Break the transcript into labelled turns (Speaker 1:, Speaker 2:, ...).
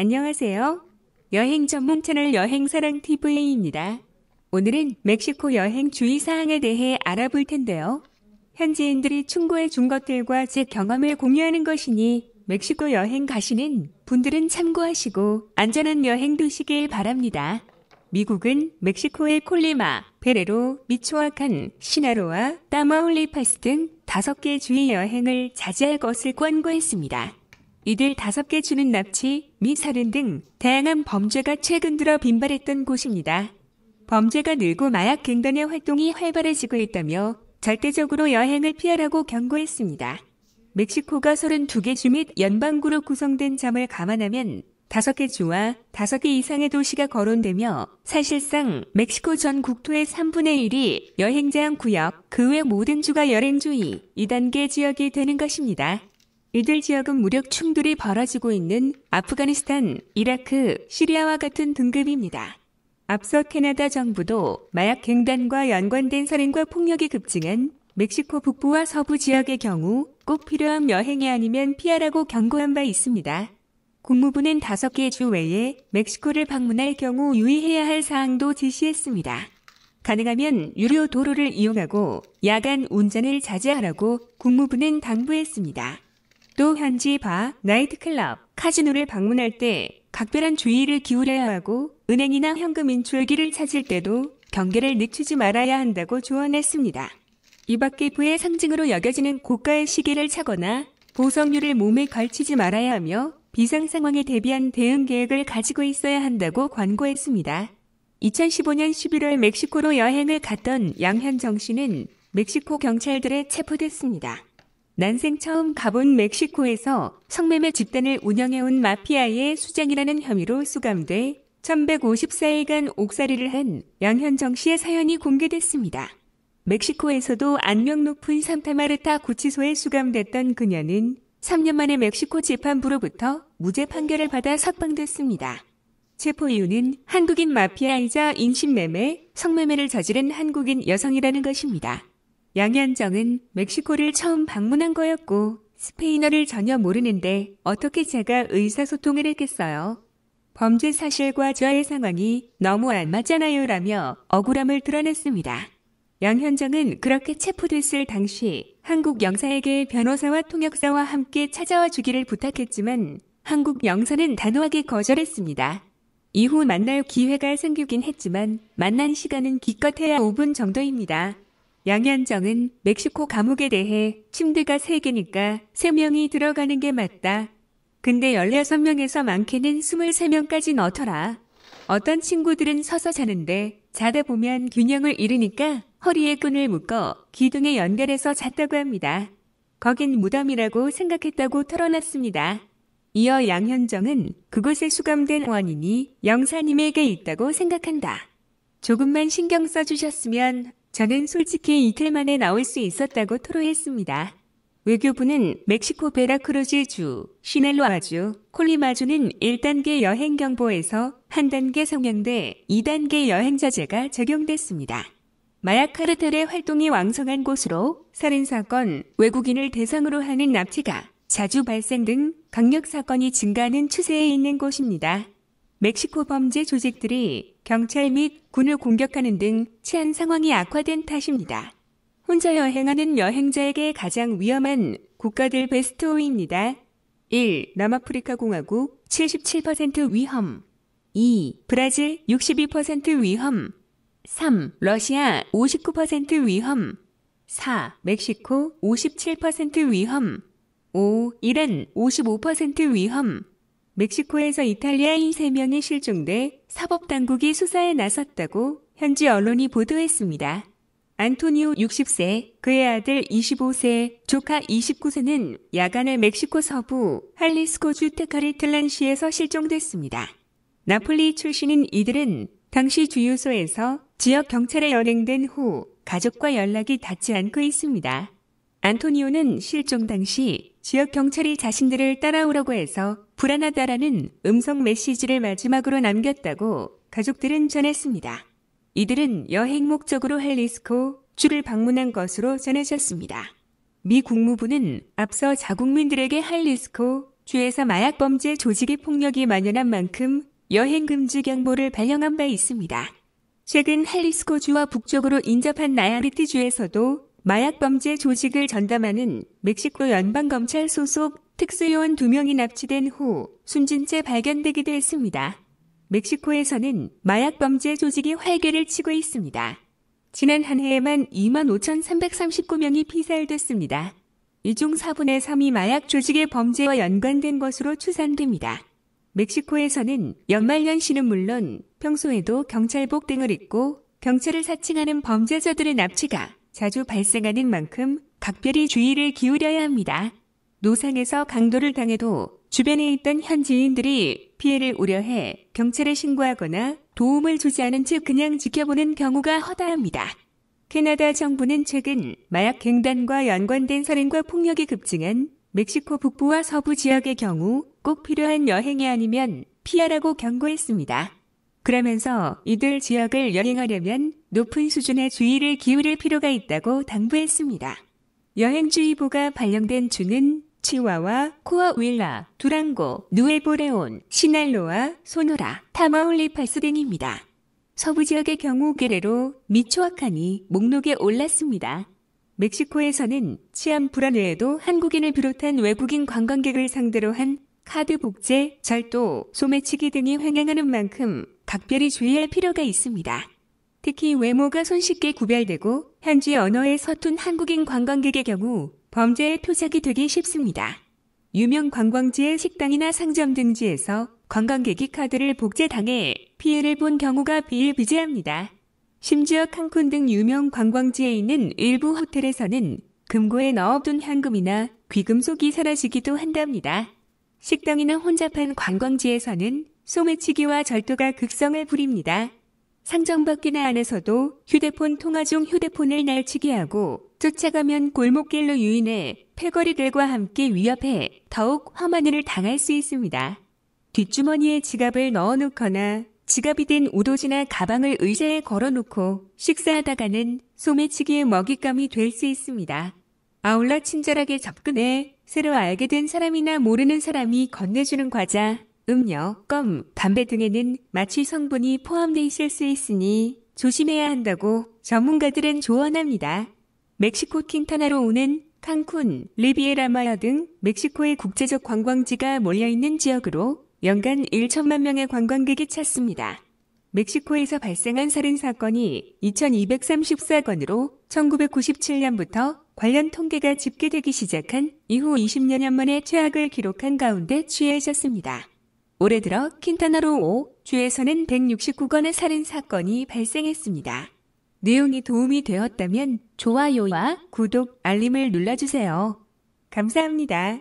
Speaker 1: 안녕하세요. 여행 전문 채널 여행사랑TV입니다. 오늘은 멕시코 여행 주의사항에 대해 알아볼 텐데요. 현지인들이 충고해 준 것들과 제 경험을 공유하는 것이니 멕시코 여행 가시는 분들은 참고하시고 안전한 여행 되시길 바랍니다. 미국은 멕시코의 콜리마, 베레로, 미초아칸, 시나로아, 따마홀리파스 등 다섯 개 주의 여행을 자제할 것을 권고했습니다. 이들 다섯 개 주는 납치, 미사인등 다양한 범죄가 최근 들어 빈발했던 곳입니다. 범죄가 늘고 마약 갱단의 활동이 활발해지고 있다며 절대적으로 여행을 피하라고 경고했습니다. 멕시코가 32개 주 및 연방구로 구성된 점을 감안하면 5개 주와 5개 이상의 도시가 거론되며 사실상 멕시코 전 국토의 3분의 1이 여행자형 구역, 그 외 모든 주가 여행주의 2단계 지역이 되는 것입니다. 이들 지역은 무력 충돌이 벌어지고 있는 아프가니스탄, 이라크, 시리아와 같은 등급입니다. 앞서 캐나다 정부도 마약 갱단과 연관된 살인과 폭력이 급증한 멕시코 북부와 서부 지역의 경우 꼭 필요한 여행이 아니면 피하라고 경고한 바 있습니다. 국무부는 5개 주 외에 멕시코를 방문할 경우 유의해야 할 사항도 지시했습니다. 가능하면 유료 도로를 이용하고 야간 운전을 자제하라고 국무부는 당부했습니다. 또 현지 바, 나이트클럽, 카지노를 방문할 때 각별한 주의를 기울여야 하고 은행이나 현금 인출기를 찾을 때도 경계를 늦추지 말아야 한다고 조언했습니다. 이밖에 부의 상징으로 여겨지는 고가의 시계를 차거나 보석류를 몸에 걸치지 말아야 하며 비상 상황에 대비한 대응 계획을 가지고 있어야 한다고 권고했습니다. 2015년 11월 멕시코로 여행을 갔던 양현정 씨는 멕시코 경찰들에 체포됐습니다. 난생 처음 가본 멕시코에서 성매매 집단을 운영해온 마피아의 수장이라는 혐의로 수감돼 1154일간 옥살이를 한 양현정 씨의 사연이 공개됐습니다. 멕시코에서도 안명 높은 산타마르타 구치소에 수감됐던 그녀는 3년 만에 멕시코 재판부로부터 무죄 판결을 받아 석방됐습니다. 체포 이유는 한국인 마피아이자 인신매매, 성매매를 저지른 한국인 여성이라는 것입니다. 양현정은 멕시코를 처음 방문한 거였고 스페인어를 전혀 모르는데 어떻게 제가 의사소통을 했겠어요. 범죄 사실과 저의 상황이 너무 안 맞잖아요 라며 억울함을 드러냈습니다. 양현정은 그렇게 체포됐을 당시 한국 영사에게 변호사와 통역사와 함께 찾아와 주기를 부탁했지만 한국 영사는 단호하게 거절했습니다. 이후 만날 기회가 생기긴 했지만 만난 시간은 기껏해야 5분 정도입니다. 양현정은 멕시코 감옥에 대해 침대가 3개니까 3명이 들어가는 게 맞다. 근데 16명에서 많게는 23명까지 넣더라. 어떤 친구들은 서서 자는데 자다 보면 균형을 잃으니까 허리에 끈을 묶어 기둥에 연결해서 잤다고 합니다. 거긴 무덤이라고 생각했다고 털어놨습니다. 이어 양현정은 그곳에 수감된 원인이 영사님에게 있다고 생각한다. 조금만 신경 써주셨으면 저는 솔직히 이틀 만에 나올 수 있었다고 토로했습니다. 외교부는 멕시코 베라크루즈주, 시넬로아주 콜리마주는 1단계 여행 경보에서 1단계 성향돼 2단계 여행자제가 적용됐습니다. 마약 카르텔의 활동이 왕성한 곳으로 살인사건, 외국인을 대상으로 하는 납치가 자주 발생 등 강력 사건이 증가하는 추세에 있는 곳입니다. 멕시코 범죄 조직들이 경찰 및 군을 공격하는 등 치안 상황이 악화된 탓입니다. 혼자 여행하는 여행자에게 가장 위험한 국가들 베스트 5입니다. 1. 남아프리카 공화국 77% 위험 2. 브라질 62% 위험 3. 러시아 59% 위험 4. 멕시코 57% 위험 5. 이란 55% 위험 멕시코에서 이탈리아인 3명이 실종돼 사법당국이 수사에 나섰다고 현지 언론이 보도했습니다. 안토니오 60세, 그의 아들 25세, 조카 29세는 야간에 멕시코 서부 할리스코 주테카리틀란시에서 실종됐습니다. 나폴리 출신인 이들은 당시 주유소에서 지역 경찰에 연행된 후 가족과 연락이 닿지 않고 있습니다. 안토니오는 실종 당시 지역 경찰이 자신들을 따라오라고 해서 불안하다라는 음성 메시지를 마지막으로 남겼다고 가족들은 전했습니다. 이들은 여행 목적으로 헬리스코 주를 방문한 것으로 전해졌습니다. 미 국무부는 앞서 자국민들에게 할리스코 주에서 마약 범죄 조직의 폭력이 만연한 만큼 여행 금지 경보를 발령한 바 있습니다. 최근 할리스코 주와 북쪽으로 인접한 나야리티 주에서도 마약범죄 조직을 전담하는 멕시코 연방검찰 소속 특수요원 2명이 납치된 후 숨진 채 발견되기도 했습니다. 멕시코에서는 마약범죄 조직이 활개를 치고 있습니다. 지난 한 해에만 25,339명이 피살됐습니다. 이 중 4분의 3이 마약 조직의 범죄와 연관된 것으로 추산됩니다. 멕시코에서는 연말 연시는 물론 평소에도 경찰복 등을 입고 경찰을 사칭하는 범죄자들의 납치가 자주 발생하는 만큼 각별히 주의를 기울여야 합니다. 노상에서 강도를 당해도 주변에 있던 현지인들이 피해를 우려해 경찰에 신고하거나 도움을 주지 않은 채 그냥 지켜보는 경우가 허다합니다. 캐나다 정부는 최근 마약 갱단과 연관된 살인과 폭력이 급증한 멕시코 북부와 서부 지역의 경우 꼭 필요한 여행이 아니면 피하라고 경고했습니다. 그러면서 이들 지역을 여행하려면 높은 수준의 주의를 기울일 필요가 있다고 당부했습니다. 여행주의보가 발령된 주는 치와와, 코아윌라, 두랑고, 누에보레온, 시날로아, 소노라, 타마울리파스 등입니다. 서부 지역의 경우 게레로 미초아칸이 목록에 올랐습니다. 멕시코에서는 치안 불안 외에도 한국인을 비롯한 외국인 관광객을 상대로 한 카드 복제, 절도, 소매치기 등이 횡행하는 만큼 각별히 주의할 필요가 있습니다. 특히 외모가 손쉽게 구별되고 현지 언어에 서툰 한국인 관광객의 경우 범죄의 표적이 되기 쉽습니다. 유명 관광지의 식당이나 상점 등지에서 관광객이 카드를 복제당해 피해를 본 경우가 비일비재합니다. 심지어 칸쿤 등 유명 관광지에 있는 일부 호텔에서는 금고에 넣어둔 현금이나 귀금속이 사라지기도 한답니다. 식당이나 혼잡한 관광지에서는 소매치기와 절도가 극성을 부립니다. 상점 밖이나 안에서도 휴대폰 통화 중 휴대폰을 날치기하고 쫓아가면 골목길로 유인해 패거리들과 함께 위협해 더욱 험한일을 당할 수 있습니다. 뒷주머니에 지갑을 넣어놓거나 지갑이 된 우도지나 가방을 의자에 걸어놓고 식사하다가는 소매치기의 먹잇감이 될 수 있습니다. 아울러 친절하게 접근해 새로 알게 된 사람이나 모르는 사람이 건네주는 과자, 음료, 껌, 담배 등에는 마취 성분이 포함되어 있을 수 있으니 조심해야 한다고 전문가들은 조언합니다. 멕시코 킹타나로 오는 칸쿤, 리비에라마야 등 멕시코의 국제적 관광지가 몰려있는 지역으로 연간 1천만 명의 관광객이 찾습니다. 멕시코에서 발생한 살인 사건이 2234건으로 1997년부터 관련 통계가 집계되기 시작한 이후 20여년 만에 최악을 기록한 가운데 취해졌습니다. 올해 들어 킨타나로 5 주에서는 169건의 살인 사건이 발생했습니다. 내용이 도움이 되었다면 좋아요와 구독, 알림을 눌러주세요. 감사합니다.